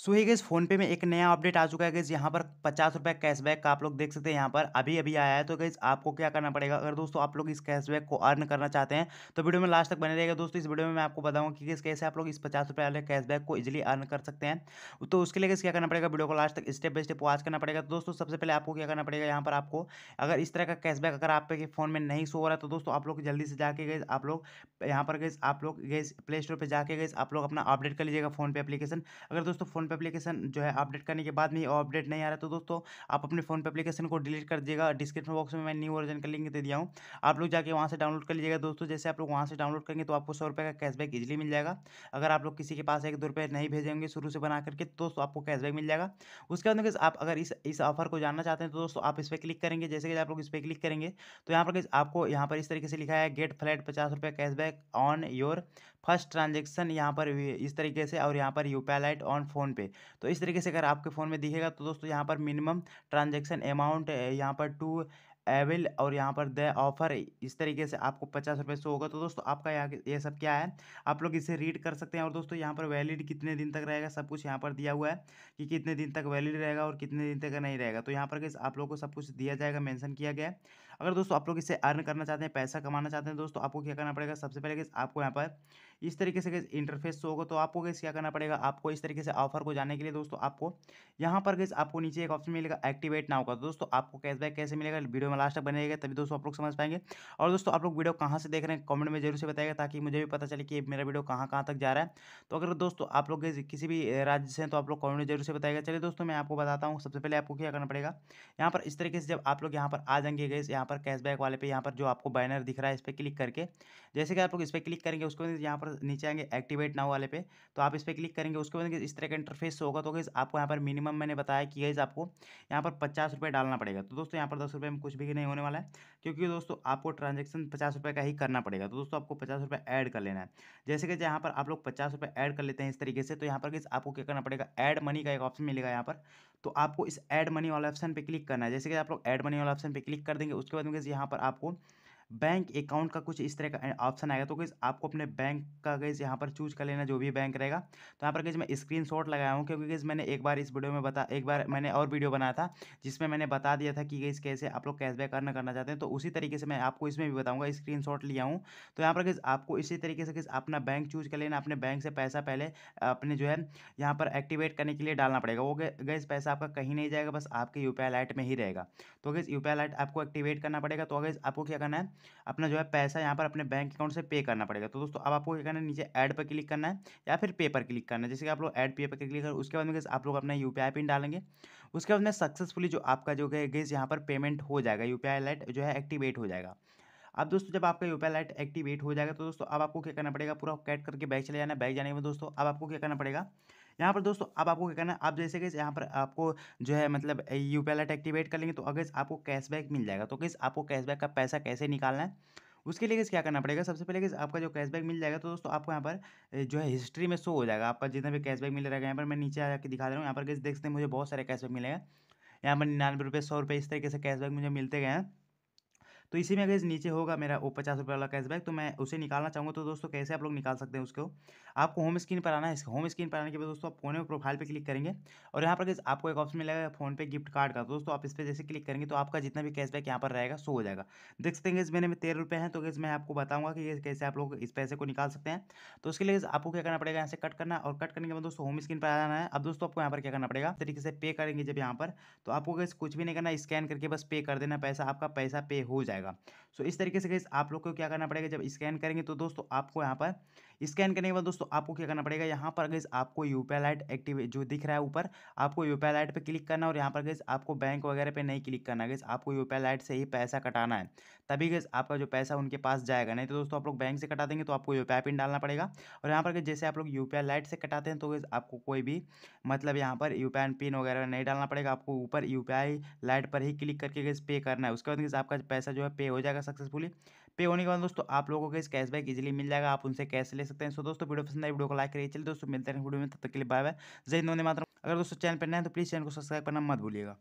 सो ही gas PhonePe में एक नया अपडेट आ चुका है गैस यहाँ पर पचास रुपये कैशबैक का आप लोग देख सकते हैं यहाँ पर अभी अभी आया है तो गैस आपको क्या करना पड़ेगा अगर दोस्तों आप लोग इस कैशबैक को अर्न करना चाहते हैं तो वीडियो में लास्ट तक बने रहेगा दोस्तों इस वीडियो में मैं आपको बताऊँगा कि गैस कैसे आप लोग इस पचास रुपये वाले कैशबैक को इजिली अर्न कर सकते हैं तो उसके लिए गैस क्या करना पड़ेगा वीडियो को लास्ट तक स्टेप बाय स्टेप वॉच करना पड़ेगा तो दोस्तों सबसे पहले आपको क्या करना पड़ेगा यहाँ पर आपको अगर इस तरह का कैशबैक अगर आपके फोन में नहीं सो रहा है तो दोस्तों आप लोग जल्दी से जाके गए आप लोग यहाँ पर गए आप लोग गए प्ले स्टोर पर जाके गए आप लोग अपना अपडेट कर लीजिएगा फोनपे अपलीकेशन अगर दोस्तों फोन फ़ोन पे एप्लीकेशन जो है अपडेट करने के बाद में अपडेट नहीं आ रहा तो दोस्तों आप अपने फ़ोन पे एप्लीकेशन को डिलीट कर दिएगा डिस्क्रिप्शन बॉक्स में मैं न्यू वर्जन का लिंक दे दिया हूँ आप लोग जाके वहाँ से डाउनलोड कर लीजिएगा दोस्तों जैसे आप लोग वहाँ से डाउनलोड करेंगे तो आपको सौ का कैशबैक इजिली मिल जाएगा अगर आप लोग किसी के पास एक दो रुपये नहीं भेजेंगे शुरू से बना करके तो दोस्तों आपको कैशबैक मिल जाएगा उसके बाद आप अगर इस इस ऑफर को जानना चाहते हैं तो दोस्तों आप इस पर क्लिक करेंगे जैसे कि आप लोग इस पर क्लिक करेंगे तो यहाँ पर आपको यहाँ पर इस तरीके से लिखा है गेट फ्लैट पचास रुपये cashback on your first transaction यहाँ पर इस तरीके से और यहाँ पर यू पी ऑन फोन पे तो इस तरीके से अगर आपके फ़ोन में दिखेगा तो दोस्तों यहाँ पर मिनिमम ट्रांजेक्शन अमाउंट यहाँ पर टू एविल और यहाँ पर द ऑफर इस तरीके से आपको पचास रुपये से होगा तो दोस्तों आपका यहाँ ये सब क्या है आप लोग इसे रीड कर सकते हैं और दोस्तों यहाँ पर वैलिड कितने दिन तक रहेगा सब कुछ यहाँ पर दिया हुआ है कि कितने दिन तक वैलिड रहेगा और कितने दिन तक नहीं रहेगा तो यहाँ पर आप लोग को सब कुछ दिया जाएगा मैंसन किया गया है अगर दोस्तों आप लोग इसे अर्न करना चाहते हैं पैसा कमाना चाहते हैं दोस्तों आपको क्या करना पड़ेगा सबसे पहले आपको यहाँ पर इस तरीके से इंटरफेस होगा तो आपको गैस क्या करना पड़ेगा आपको इस तरीके से ऑफर को जाने के लिए दोस्तों आपको यहाँ पर गैस आपको नीचे एक ऑप्शन मिलेगा एक्टिवेट ना होगा दोस्तों आपको कैशबैक कैसे मिलेगा वीडियो में लास्ट तक बनेगा तभी दोस्तों आप लोग समझ पाएंगे और दोस्तों आप लोग वीडियो कहाँ से देख रहे हैं कॉमेंट में जरूर से बताएगा ताकि मुझे भी पता चले कि मेरा वीडियो कहाँ कहाँ तक जा रहा है तो अगर दोस्तों आप लोग किसी भी राज्य से हैं तो आप लोग कॉमेंट में जरूर से बताएगा चलिए दोस्तों मैं आपको बताता हूँ सबसे पहले आपको क्या करना पड़ेगा यहाँ पर इस तरीके से जब आप लोग यहाँ पर आ जाएंगे गैस यहाँ पर कैशबैक वाले पे यहाँ पर जो आपको बैनर दिख रहा है इस पर क्लिक करके जैसे कि आप लोग इस पर क्लिक करेंगे उसके बाद यहाँ पर नीचे आएंगे एक्टिवेट नाउ वाले पे तो आप इस पर क्लिक करेंगे उसके बाद इस तरह का इंटरफेस होगा तो गैस आपको यहाँ पर मिनिमम मैंने बताया कि गैस आपको यहाँ पर पचास रुपये डालना पड़ेगा तो दोस्तों यहाँ पर दस रुपये में कुछ भी नहीं होने वाला है क्योंकि दोस्तों आपको ट्रांजेक्शन पचास रुपये का ही करना पड़ेगा तो दोस्तों आपको पचास रुपये ऐड कर लेना है जैसे कि यहाँ पर आप लोग पचास रुपये ऐड कर लेते हैं इस तरीके से तो यहाँ पर किस आपको क्या करना पड़ेगा ऐड मनी का एक ऑप्शन मिलेगा यहाँ पर तो आपको इस ऐड मनी वाला ऑप्शन पर क्लिक करना है जैसे कि आप लोग ऐड मनी वाला ऑप्शन पर क्लिक कर देंगे उसके बाद में यहाँ पर आपको बैंक अकाउंट का कुछ इस तरह का ऑप्शन आएगा तो गई आपको अपने बैंक का गैस यहाँ पर चूज कर लेना जो भी बैंक रहेगा तो यहाँ पर गई मैं स्क्रीन लगाया हूँ क्योंकि गई मैंने एक बार इस वीडियो में बता एक बार मैंने और वीडियो बनाया था जिसमें मैंने बता दिया था कि गैस कैसे आप लोग कैशबैक करना करना चाहते हैं तो उसी तरीके से मैं आपको इसमें भी बताऊँगा स्क्रीन लिया हूँ तो यहाँ पर गई आपको इसी तरीके से गैस अपना बैंक चूज कर लेना अपने बैंक से पैसा पहले अपने जो है यहाँ पर एक्टिवेट करने के लिए डालना पड़ेगा वो गैस पैसा आपका कहीं नहीं जाएगा बस आपके यू पी में ही रहेगा तो गैस यू पी आपको एक्टिवेट करना पड़ेगा तो अगर आपको क्या करना है अपना जो है पैसा यहाँ पर अपने बैंक अकाउंट से पे करना पड़ेगा तो दोस्तों अब आपको क्या करना है नीचे ऐड पर क्लिक करना है या फिर पे पर क्लिक करना है जैसे कि आप लोग ऐड पे पर क्लिक कर उसके बाद में आप लोग अपना यू पिन डालेंगे उसके बाद में सक्सेसफुली जो आपका जो है गैस यहाँ पर पेमेंट हो जाएगा यू पी जो है एक्टिवेट हो जाएगा अब दोस्तों जब आपका यूपीआई लाइट एक्टिवेट हो जाएगा तो दोस्तों अब आपको क्या करना पड़ेगा पूरा कैट करके बैग चले जाना बैग जाने में दोस्तों अब आपको क्या करना पड़ेगा यहाँ पर दोस्तों अब आपको क्या करना है आप जैसे कि यहाँ पर आपको जो है मतलब यू पी एक्टिवेट कर लेंगे तो अगर आपको कैशबैक मिल जाएगा तो किस आपको कैशबैक का पैसा कैसे निकालना है उसके लिए क्या करना पड़ेगा सबसे पहले कि आपका जो कैशबैक मिल जाएगा तो दोस्तों आपको यहाँ पर जो है हिस्ट्री में शो हो जाएगा आपका जितना भी कैशबैक मिल रहेगा यहाँ पर मैं नीचे आकर दिखा दे रहा हूँ यहाँ पर कैसे देख सकते हैं मुझे बहुत सारे कैशबैक मिलेगा यहाँ पर निन्यानवे रुपये सौ रुपये इस तरीके से कैशबैक मुझे मिलते गए हैं तो इसी में अगर नीचे होगा मेरा वो पचास रुपये वाला कैशबैक तो मैं उसे निकालना चाहूँगा तो दोस्तों कैसे आप लोग निकाल सकते हैं उसको आपको होम स्क्रीन पर आना है होम स्क्रीन पर आने के बाद दोस्तों आप फोन में प्रोफाइल पर क्लिक करेंगे और यहाँ पर आपको एक ऑप्शन मिलेगा फोन पे गिफ्ट कार्ड का दोस्तों आप इस पर जैसे क्लिक करेंगे तो आपका जितना भी कैशबैक यहाँ पर रहेगा सो हो जाएगा देख सकते हैं मेरे में तेरह रुपये हैं तो गैस मैं आपको बताऊँगा कि कैसे आप लोग इस पैसे को निकाल सकते हैं तो उसके लिए आपको क्या करना पड़ेगा यहाँ से कट करना और कट करने के बाद दोस्तों होम स्क्रीन पर आ जाना है अब दोस्तों आपको यहाँ पर क्या करना पड़ेगा तरीके से पे करेंगे जब यहाँ पर तो आपको कुछ भी नहीं करना स्कैन करके बस पे कर देना पैसा आपका पैसा पे हो जाएगा जाएगा सो इस तरीके से गई आप लोग को क्या करना पड़ेगा जब स्कैन करेंगे तो दोस्तों आपको यहाँ पर स्कैन करने के बाद दोस्तों आपको क्या करना पड़ेगा यहाँ पर गई आपको यू लाइट एक्टिव जो दिख रहा है ऊपर आपको यू लाइट पर क्लिक करना और यहाँ पर गई आपको बैंक वगैरह पर नहीं क्लिक करना गई आपको यू लाइट से ही पैसा कटाना है तभी गई आपका जो पैसा उनके पास जाएगा नहीं तो दोस्तों आप लोग बैंक से कटा देंगे तो आपको यू पिन डालना पड़ेगा और यहाँ पर जैसे आप लोग यू लाइट से कटाते हैं तो गई आपको कोई भी मतलब यहाँ पर यू पिन वगैरह नहीं डालना पड़ेगा आपको ऊपर यू लाइट पर ही क्लिक करके गई पे करना है उसके बाद गई आपका पैसा जो है पे हो जाएगा सक्सेसफुली पे होने के बाद दोस्तों आप लोगों को इस कैशबैक इजिली मिल जाएगा आप उनसे कैश ले सकते हैं सो दोस्तों वीडियो पसंद है वीडियो को लाइक करिए चलिए दोस्तों मिलते हैं वीडियो में तब तक के लिए बाय बाय जय नोने मात्र अगर दोस्तों चैनल पर नए तो प्लीज़ चैनल को सब्सक्राइब करना मत भूलिएगा